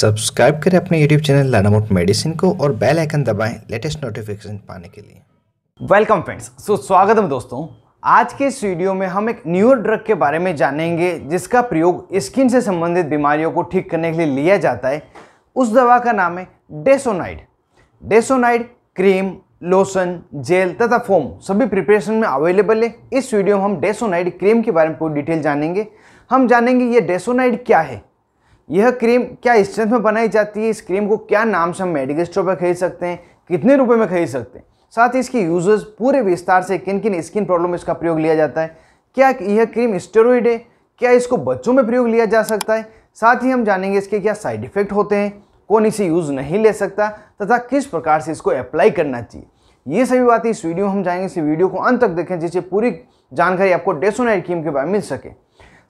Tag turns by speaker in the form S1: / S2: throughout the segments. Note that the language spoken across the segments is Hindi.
S1: सब्सक्राइब करें अपने यूट्यूब चैनल लर्नामोट मेडिसिन को और बेल आइकन दबाएं लेटेस्ट नोटिफिकेशन पाने के लिए वेलकम फ्रेंड्स सो स्वागत है दोस्तों आज के इस वीडियो में हम एक न्यू ड्रग के बारे में जानेंगे जिसका प्रयोग स्किन से संबंधित बीमारियों को ठीक करने के लिए लिया जाता है उस दवा का नाम है desonide desonide cream lotion gel तथा फोम सभी प्रिपरेशन में अवेलेबल है इस वीडियो में हम डेसोनाइड क्रीम के बारे में पूरी डिटेल जानेंगे हम जानेंगे ये डेसोनाइड क्या है यह क्रीम क्या स्ट्रेंथ में बनाई जाती है इस क्रीम को क्या नाम से हम मेडिकल स्टोर पर खरीद सकते हैं कितने रुपए में खरीद सकते हैं साथ ही इसके यूजर्स पूरे विस्तार से किन किन स्किन प्रॉब्लम में इसका प्रयोग लिया जाता है क्या यह क्रीम स्टेरॉइड है क्या इसको बच्चों में प्रयोग लिया जा सकता है साथ ही हम जानेंगे इसके क्या साइड इफेक्ट होते हैं कौन इसे यूज़ नहीं ले सकता तथा किस प्रकार से इसको अप्लाई करना चाहिए ये सभी बातें इस वीडियो में हम जाएंगे इस वीडियो को अंत तक देखें जिससे पूरी जानकारी आपको डेसोनाइड क्रीम के बारे में मिल सके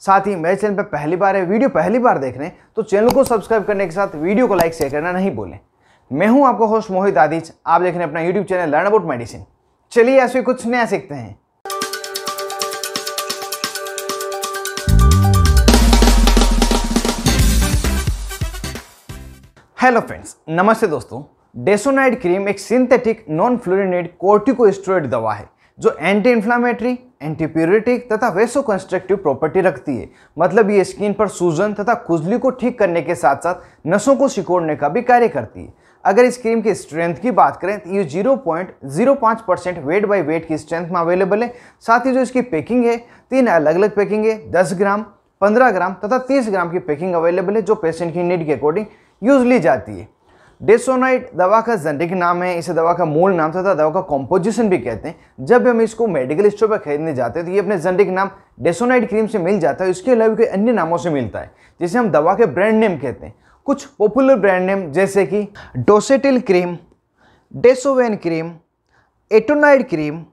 S1: साथ ही मेरे चैनल पर पहली बार है वीडियो पहली बार देख रहे हैं तो चैनल को सब्सक्राइब करने के साथ वीडियो को लाइक शेयर करना नहीं भूलें मैं हूं आपका होस्ट मोहित आदिज आप देख रहे हैं अपना YouTube channel learn about medicine चलिए ऐसे कुछ नया सीखते हैं हेलो फ्रेंड्स नमस्ते दोस्तों डेसोनाइड क्रीम एक सिंथेटिक नॉन फ्लोरिनेट कोर्टिकोस्टेरॉइड दवा है जो एंटी इन्फ्लामेटरी एंटीप्यूरेटिक तथा वेसो कंस्ट्रक्टिव प्रॉपर्टी रखती है मतलब ये स्किन पर सूजन तथा खुजली को ठीक करने के साथ साथ नसों को सिकोड़ने का भी कार्य करती है अगर इस क्रीम की स्ट्रेंथ की बात करें तो ये 0.05 परसेंट वेट बाई वेट की स्ट्रेंथ में अवेलेबल है साथ ही जो इसकी पैकिंग है तीन अलग अलग पैकिंग है दस ग्राम पंद्रह ग्राम तथा तीस ग्राम की पैकिंग अवेलेबल है जो पेशेंट की नीड के अकॉर्डिंग यूज ली जाती है डेसोनाइट दवा का जेंडिक नाम है इसे दवा का मूल नाम तथा दवा का कॉम्पोजिशन भी कहते हैं जब हम इसको मेडिकल स्टोर पर खरीदने जाते हैं तो ये अपने जेंडिक नाम डेसोनाइट क्रीम से मिल जाता है इसके अलावा कोई अन्य नामों से मिलता है जिसे हम दवा के ब्रांड नेम कहते हैं कुछ पॉपुलर ब्रांड नेम जैसे कि डोसेटिल क्रीम डेसोवेन क्रीम एटोनाइड क्रीम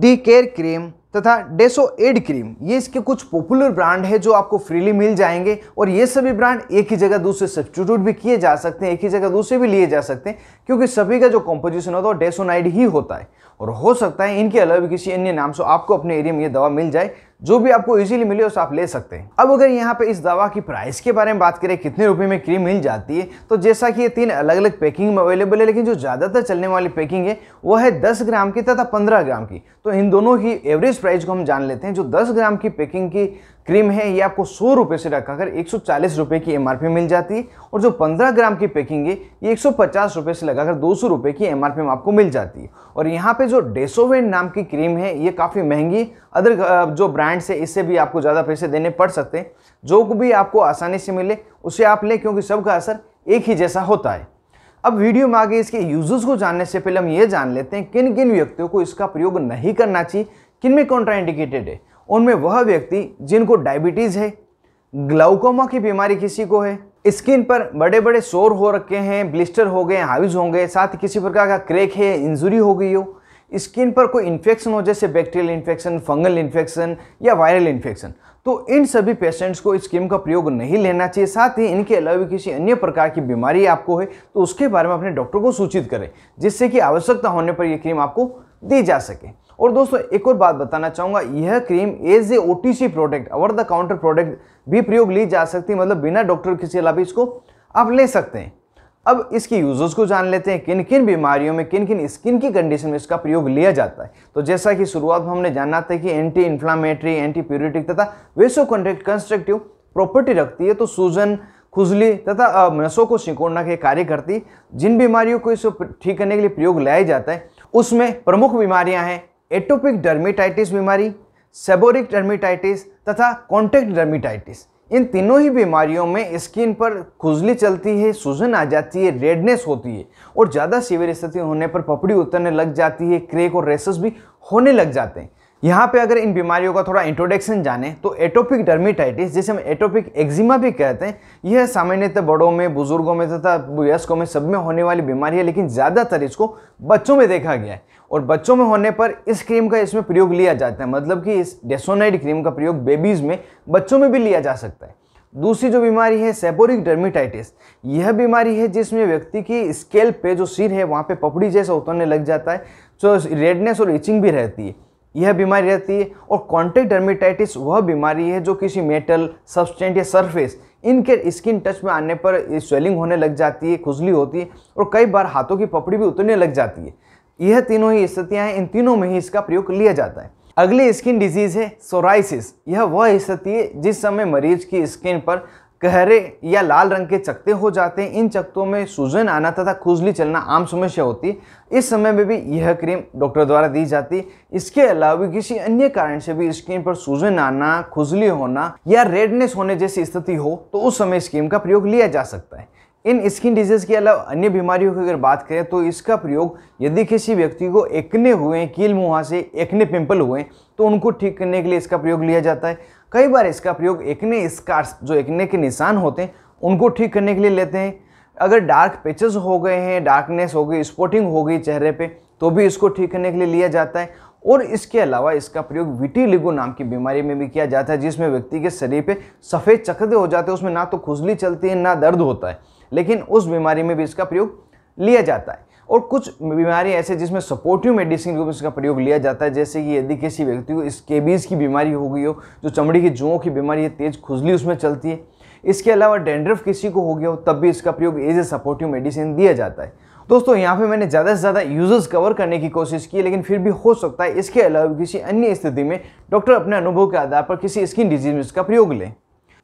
S1: डी केयर क्रीम तथा डेसो एड क्रीम ये इसके कुछ पॉपुलर ब्रांड है जो आपको फ्रीली मिल जाएंगे और ये सभी ब्रांड एक ही जगह दूसरे सब्सटीट्यूट भी किए जा सकते हैं एक ही जगह दूसरे भी लिए जा सकते हैं क्योंकि सभी का जो कॉम्पोजिशन होता है वो डेसोनाइड ही होता है और हो सकता है इनके अलावा भी किसी अन्य नाम से आपको अपने एरिया में ये दवा मिल जाए जो भी आपको इजीली मिले उसे आप ले सकते हैं अब अगर यहाँ पे इस दवा की प्राइस के बारे में बात करें कितने रुपए में क्रीम मिल जाती है तो जैसा कि ये तीन अलग अलग पैकिंग में अवेलेबल है लेकिन जो ज़्यादातर चलने वाली पैकिंग है वो है दस ग्राम की तथा पंद्रह ग्राम की तो इन दोनों की एवरेज प्राइस को हम जान लेते हैं जो दस ग्राम की पैकिंग की क्रीम है ये आपको सौ रुपये से रखा कर एक सौ चालीस रुपये की एम मिल जाती है और जो पंद्रह ग्राम की पैकिंग है ये एक सौ पचास रुपये से लगाकर दो सौ रुपये की एम में आपको मिल जाती है और यहाँ पे जो डेसोवेन नाम की क्रीम है ये काफ़ी महंगी अदर जो ब्रांड्स है इससे भी आपको ज़्यादा पैसे देने पड़ सकते हैं जो भी आपको आसानी से मिले उसे आप लें क्योंकि सबका असर एक ही जैसा होता है अब वीडियो में आगे इसके यूजर्स को जानने से पहले हम ये जान लेते हैं किन किन व्यक्तियों को इसका प्रयोग नहीं करना चाहिए किन में कॉन्ट्राइंडिकेटेड है उनमें वह व्यक्ति जिनको डायबिटीज़ है ग्लाउकोमा की बीमारी किसी को है स्किन पर बड़े बड़े शोर हो रखे हैं ब्लिस्टर हो गए हाविज होंगे साथ ही किसी प्रकार का क्रैक है इंजुरी हो गई हो स्किन पर कोई इन्फेक्शन हो जैसे बैक्टीरियल इन्फेक्शन फंगल इन्फेक्शन या वायरल इन्फेक्शन तो इन सभी पेशेंट्स को इस क्रीम का प्रयोग नहीं लेना चाहिए साथ ही इनके अलावा किसी अन्य प्रकार की बीमारी आपको है तो उसके बारे में अपने डॉक्टर को सूचित करें जिससे कि आवश्यकता होने पर यह क्रीम आपको दी जा सके और दोस्तों एक और बात बताना चाहूँगा यह cream as a O product over the counter product भी प्रयोग ली जा सकती है मतलब बिना डॉक्टर के सलाह भी इसको आप ले सकते हैं अब इसके यूजर्स को जान लेते हैं किन किन बीमारियों में किन किन स्किन की कंडीशन में इसका प्रयोग लिया जाता है तो जैसा कि शुरुआत में हमने जाना था कि एंटी इन्फ्लामेटरी एंटी प्यूरिटिक तथा वेसो कंस्ट्रक्टिव प्रॉपर्टी रखती है तो सूजन खुजली तथा नसों को सिकोड़ना के कार्य करती जिन बीमारियों को इसको ठीक करने के लिए प्रयोग लाया जाता है उसमें प्रमुख बीमारियां हैं एटोपिक डर्मेटाइटिस बीमारी सेबोरिक डर्मेटाइटिस तथा कॉन्टेक्ट डर्मेटाइटिस इन तीनों ही बीमारियों में स्किन पर खुजली चलती है सूजन आ जाती है रेडनेस होती है और ज़्यादा सीवियर स्थिति होने पर पपड़ी उतरने लग जाती है क्रेक और रेसेस भी होने लग जाते हैं यहाँ पे अगर इन बीमारियों का थोड़ा इंट्रोडक्शन जाने तो एटोपिक डर्मिटाइटिस जिसे हम एटोपिक एक्जिमा भी कहते हैं यह सामान्यतः बड़ों में बुजुर्गों में तथा वयस्कों में सब में होने वाली बीमारी है लेकिन ज़्यादातर इसको बच्चों में देखा गया है और बच्चों में होने पर इस क्रीम का इसमें प्रयोग लिया जाता है मतलब कि इस डेसोनाइड क्रीम का प्रयोग बेबीज़ में बच्चों में भी लिया जा सकता है दूसरी जो बीमारी है सेपोरिक डर्मिटाइटिस यह बीमारी है जिसमें व्यक्ति की स्केल पे जो सिर है वहाँ पे पपड़ी जैसा उतरने लग जाता है जो तो रेडनेस और इचिंग भी रहती है यह बीमारी रहती है और कॉन्टेक्ट डर्मेटाइटिस वह बीमारी है जो किसी मेटल सब्सटेंट या सरफेस इनके स्किन टच में आने पर स्वेलिंग होने लग जाती है खुजली होती है और कई बार हाथों की पपड़ी भी उतरने लग जाती है यह तीनों ही स्थितियाँ हैं इन तीनों में ही इसका प्रयोग लिया जाता है अगली स्किन डिजीज़ है सोराइसिस यह वह स्थिति है जिस समय मरीज की स्किन पर गहरे या लाल रंग के चकते हो जाते हैं इन चकतों में सूजन आना तथा खुजली चलना आम समस्या होती है इस समय में भी यह क्रीम डॉक्टर द्वारा दी जाती है इसके अलावा किसी अन्य कारण से भी स्किन पर सूजन आना खुजली होना या रेडनेस होने जैसी स्थिति हो तो उस समय इस क्रीम का प्रयोग लिया जा सकता है इन स्किन डिजीज़ के अलावा अन्य बीमारियों की अगर बात करें तो इसका प्रयोग यदि किसी व्यक्ति को एकने हुए कील मुहा से एकने पिंपल हुए हैं तो उनको ठीक करने के लिए इसका प्रयोग लिया जाता है कई बार इसका प्रयोग एकने स्कार्स जो एकने के निशान होते हैं उनको ठीक करने के लिए लेते हैं अगर डार्क पेचेस हो गए हैं डार्कनेस हो गई स्पॉटिंग हो गई चेहरे पर तो भी इसको ठीक करने के लिए लिया जाता है और इसके अलावा इसका प्रयोग विटी नाम की बीमारी में भी किया जाता है जिसमें व्यक्ति के शरीर पर सफ़ेद चकदे हो जाते हैं उसमें ना तो खुजली चलती है ना दर्द होता है लेकिन उस बीमारी में भी इसका प्रयोग लिया जाता है और कुछ बीमारी ऐसे जिसमें सपोर्टिव मेडिसिन को इसका प्रयोग लिया जाता है जैसे कि यदि किसी व्यक्ति को स्केबीज़ की बीमारी हो गई हो जो चमड़ी की जुओं की बीमारी है तेज खुजली उसमें चलती है इसके अलावा डेंड्रफ किसी को हो गया हो तब भी इसका प्रयोग एज ए सपोर्टिव मेडिसिन दिया जाता है दोस्तों यहाँ पे मैंने ज़्यादा से ज़्यादा यूजर्स कवर करने की कोशिश की लेकिन फिर भी हो सकता है इसके अलावा किसी अन्य स्थिति में डॉक्टर अपने अनुभव के आधार पर किसी स्किन डिजीज में इसका प्रयोग लें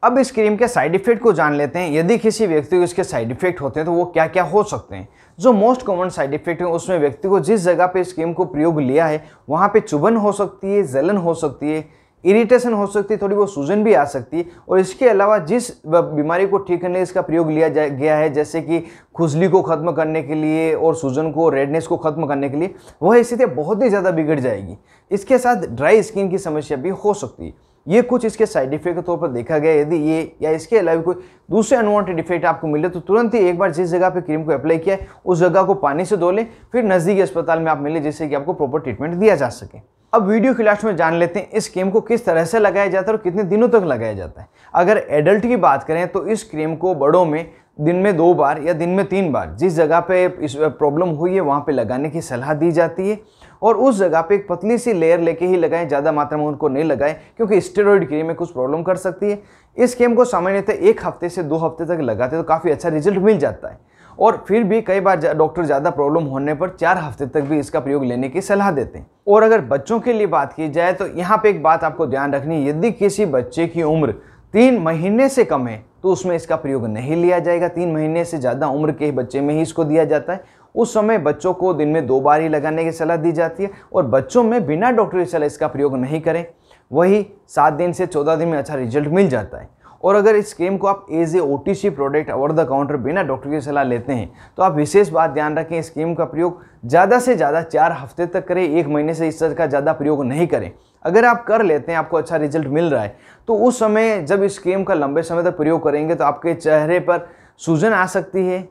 S1: अब इस क्रीम के साइड इफेक्ट को जान लेते हैं यदि किसी व्यक्ति को इसके साइड इफेक्ट होते हैं तो वो क्या क्या हो सकते हैं जो मोस्ट कॉमन साइड इफेक्ट है उसमें व्यक्ति को जिस जगह पे इस क्रीम को प्रयोग लिया है वहाँ पे चुभन हो सकती है जलन हो सकती है इरिटेशन हो सकती है थोड़ी वो सूजन भी आ सकती है और इसके अलावा जिस बीमारी को ठीक करने इसका प्रयोग लिया गया है जैसे कि खुजली को ख़त्म करने के लिए और सूजन को रेडनेस को ख़त्म करने के लिए वह स्थिति बहुत ही ज़्यादा बिगड़ जाएगी इसके साथ ड्राई स्किन की समस्या भी हो सकती है ये कुछ इसके साइड इफेक्ट के तौर पर देखा गया यदि ये या इसके अलावा कोई दूसरे अनवांटेड इफेक्ट आपको मिले तो तुरंत ही एक बार जिस जगह पे क्रीम को अप्लाई किया है उस जगह को पानी से धो लें फिर नज़दीकी अस्पताल में आप मिले जिससे कि आपको प्रॉपर ट्रीटमेंट दिया जा सके अब वीडियो के लास्ट में जान लेते हैं इस क्रीम को किस तरह से लगाया जाता है और कितने दिनों तक लगाया जाता है अगर एडल्ट की बात करें तो इस क्रीम को बड़ों में दिन में दो बार या दिन में तीन बार जिस जगह पे इस प्रॉब्लम हुई है वहाँ पे लगाने की सलाह दी जाती है और उस जगह पे एक पतली सी लेयर लेके ही लगाएं ज़्यादा मात्रा में उनको नहीं लगाएं क्योंकि स्टेरॉइड क्रीम में कुछ प्रॉब्लम कर सकती है इस क्रीम को सामान्यतः एक हफ्ते से दो हफ्ते तक लगाते तो काफ़ी अच्छा रिजल्ट मिल जाता है और फिर भी कई बार डॉक्टर ज़्यादा प्रॉब्लम होने पर चार हफ्ते तक भी इसका प्रयोग लेने की सलाह देते हैं और अगर बच्चों के लिए बात की जाए तो यहाँ पर एक बात आपको ध्यान रखनी यदि किसी बच्चे की उम्र तीन महीने से कम है तो उसमें इसका प्रयोग नहीं लिया जाएगा तीन महीने से ज़्यादा उम्र के बच्चे में ही इसको दिया जाता है उस समय बच्चों को दिन में दो बार ही लगाने की सलाह दी जाती है और बच्चों में बिना डॉक्टर की सलाह इसका प्रयोग नहीं करें वही सात दिन से चौदह दिन में अच्छा रिजल्ट मिल जाता है और अगर इस क्रीम को आप as a O product over the counter बिना डॉक्टर की सलाह लेते हैं तो आप विशेष बात ध्यान रखें इस क्रीम का प्रयोग ज़्यादा से ज़्यादा चार हफ्ते तक करें एक महीने से इस तरह का ज़्यादा प्रयोग नहीं करें अगर आप कर लेते हैं आपको अच्छा रिजल्ट मिल रहा है तो उस समय जब इस क्रीम का लंबे समय तक प्रयोग करेंगे तो आपके चेहरे पर सूजन आ सकती है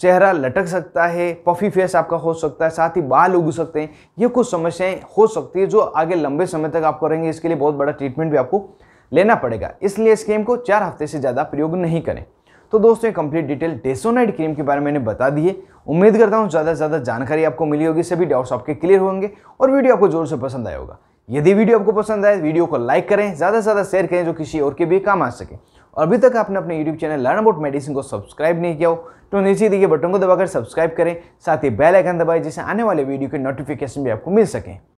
S1: चेहरा लटक सकता है पफी फेस आपका हो सकता है साथ ही बाल उग सकते हैं ये कुछ समस्याएं हो सकती है जो आगे लंबे समय तक आपको रहेंगे इसके लिए बहुत बड़ा ट्रीटमेंट भी आपको लेना पड़ेगा इसलिए इस क्रीम को चार हफ्ते से ज़्यादा प्रयोग नहीं करें तो दोस्तों ये कंप्लीट डिटेल डेसोनाइड क्रीम के बारे में मैंने बता दिए उम्मीद करता हूँ ज़्यादा से ज़्यादा जानकारी आपको मिली होगी सभी डाउट्स आपके क्लियर होंगे और वीडियो आपको जोर से पसंद आया होगा यदि वीडियो आपको पसंद आए वीडियो को लाइक करें ज़्यादा से ज़्यादा शेयर करें जो किसी और के भी काम आ सके और अभी तक आपने अपने YouTube channel learn about medicine को सब्सक्राइब नहीं किया हो तो नीचे दिए बटन को दबाकर सब्सक्राइब करें साथ ही बेल आइकन दबाएं जिससे आने वाले वीडियो के नोटिफिकेशन भी आपको मिल सकें